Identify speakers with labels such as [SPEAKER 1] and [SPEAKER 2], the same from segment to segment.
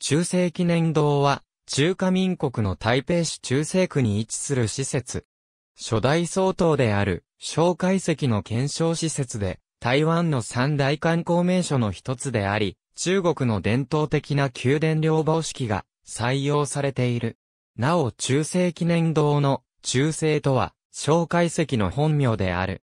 [SPEAKER 1] 中世記念堂は、中華民国の台北市中西区に位置する施設。初代総統である、蒋介石の検証施設で、台湾の三大観光名所の一つであり、中国の伝統的な宮殿寮方式が採用されている。なお中世記念堂の中世とは、蒋介石の本名である。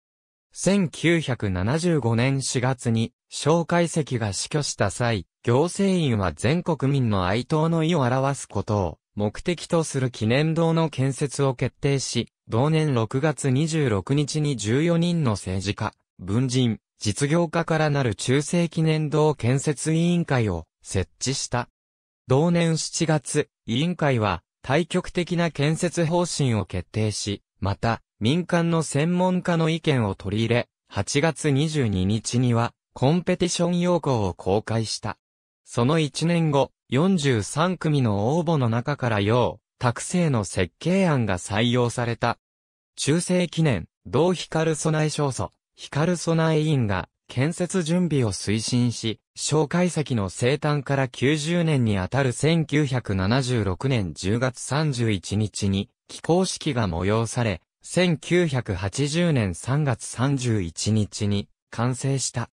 [SPEAKER 1] 1975年4月に、介石が死去した際、行政院は全国民の哀悼の意を表すことを目的とする記念堂の建設を決定し、同年6月26日に14人の政治家、文人、実業家からなる中世記念堂建設委員会を設置した。同年7月、委員会は、対極的な建設方針を決定し、また、民間の専門家の意見を取り入れ、8月22日には、コンペティション要項を公開した。その1年後、43組の応募の中から要、託成の設計案が採用された。中世記念、同光備え少祖、光備え委員が建設準備を推進し、紹介石の生誕から90年にあたる1976年10月31日に、起工式が催され、1980年3月31日に完成した。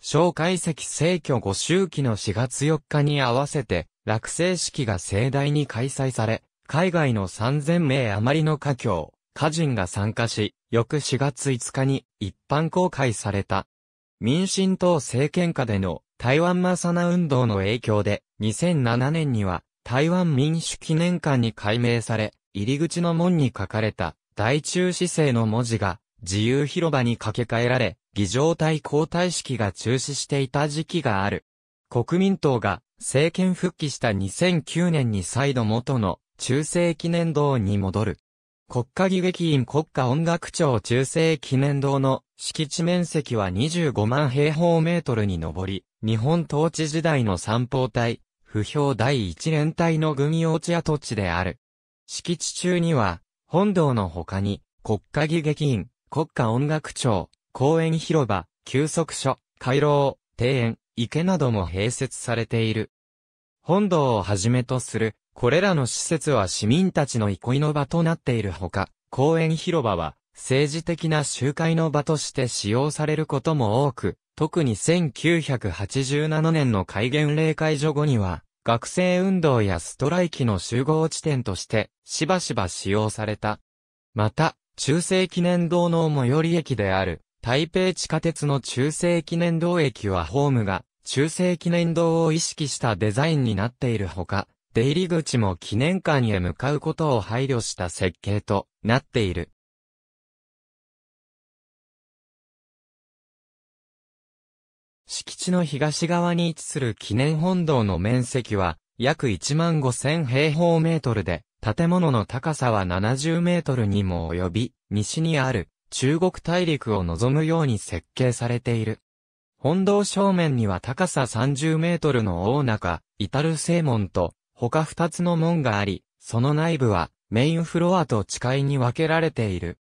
[SPEAKER 1] 小介石逝去5周期の4月4日に合わせて、落成式が盛大に開催され、海外の3000名余りの家境、家人が参加し、翌4月5日に一般公開された。民進党政権下での台湾マサナ運動の影響で、2007年には台湾民主記念館に改名され、入り口の門に書かれた、大中姿勢の文字が、自由広場に掛け替えられ、儀状体交代式が中止していた時期がある。国民党が政権復帰した2009年に再度元の中世記念堂に戻る。国家儀劇院国家音楽庁中世記念堂の敷地面積は25万平方メートルに上り、日本統治時代の三方隊、不評第一連隊の軍用地跡地である。敷地中には、本堂の他に、国家儀劇院、国家音楽庁、公園広場、休息所、回廊、庭園、池なども併設されている。本堂をはじめとする、これらの施設は市民たちの憩いの場となっているほか、公園広場は政治的な集会の場として使用されることも多く、特に1987年の開元霊会所後には、学生運動やストライキの集合地点として、しばしば使用された。また、中世記念堂の最寄り駅である、台北地下鉄の中世記念堂駅はホームが、中世記念堂を意識したデザインになっているほか、出入り口も記念館へ向かうことを配慮した設計となっている。地の東側に位置する記念本堂の面積は約1万5000平方メートルで、建物の高さは70メートルにも及び、西にある中国大陸を望むように設計されている。本堂正面には高さ30メートルの大中、至る正門と、他2つの門があり、その内部はメインフロアと地いに分けられている。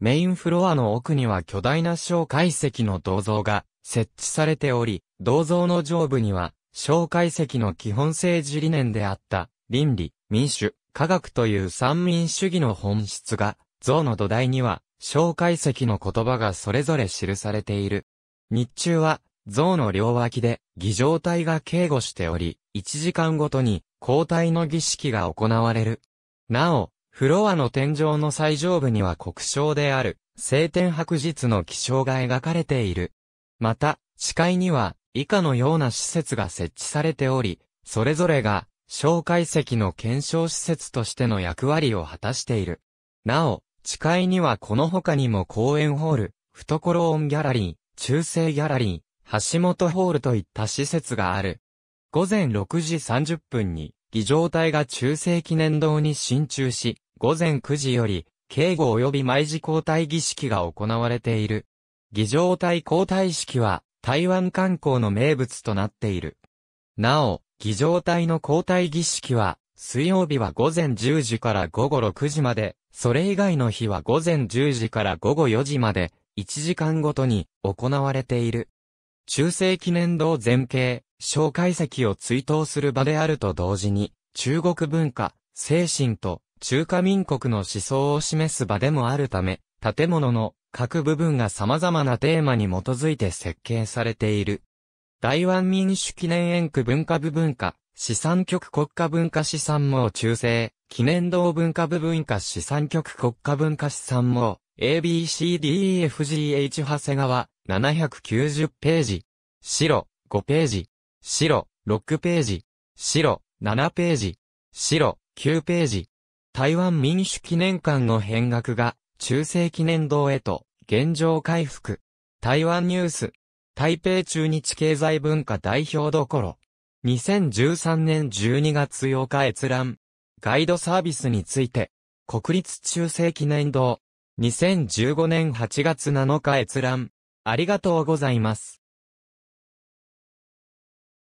[SPEAKER 1] メインフロアの奥には巨大な小解石の銅像が設置されており、銅像の上部には、小解析の基本政治理念であった、倫理、民主、科学という三民主義の本質が、像の土台には、小解析の言葉がそれぞれ記されている。日中は、像の両脇で、儀状体が警護しており、1時間ごとに、交代の儀式が行われる。なお、フロアの天井の最上部には国章である、聖天白日の気象が描かれている。また、視界には以下のような施設が設置されており、それぞれが小解析の検証施設としての役割を果たしている。なお、地階にはこの他にも公園ホール、懐音ギャラリー、中世ギャラリー、橋本ホールといった施設がある。午前6時30分に、儀状隊が中世記念堂に進駐し、午前9時より、警護及び毎時交代儀式が行われている。儀状体交代式は台湾観光の名物となっている。なお、儀状体の交代儀式は水曜日は午前10時から午後6時まで、それ以外の日は午前10時から午後4時まで、1時間ごとに行われている。中世記念堂前景、小解石を追悼する場であると同時に、中国文化、精神と中華民国の思想を示す場でもあるため、建物の各部分が様々なテーマに基づいて設計されている。台湾民主記念園区文化部文化、資産局国家文化資産網中世、記念堂文化部文化資産局国家文化資産網、ABCDEFGH 長谷川、790ページ。白、5ページ。白、6ページ。白、7ページ。白、9ページ。台湾民主記念館の変額が中世記念堂へと、現状回復。台湾ニュース。台北中日経済文化代表どころ。2013年12月8日閲覧。ガイドサービスについて。国立中世記念堂。2015年8月7日閲覧。ありがとうございます。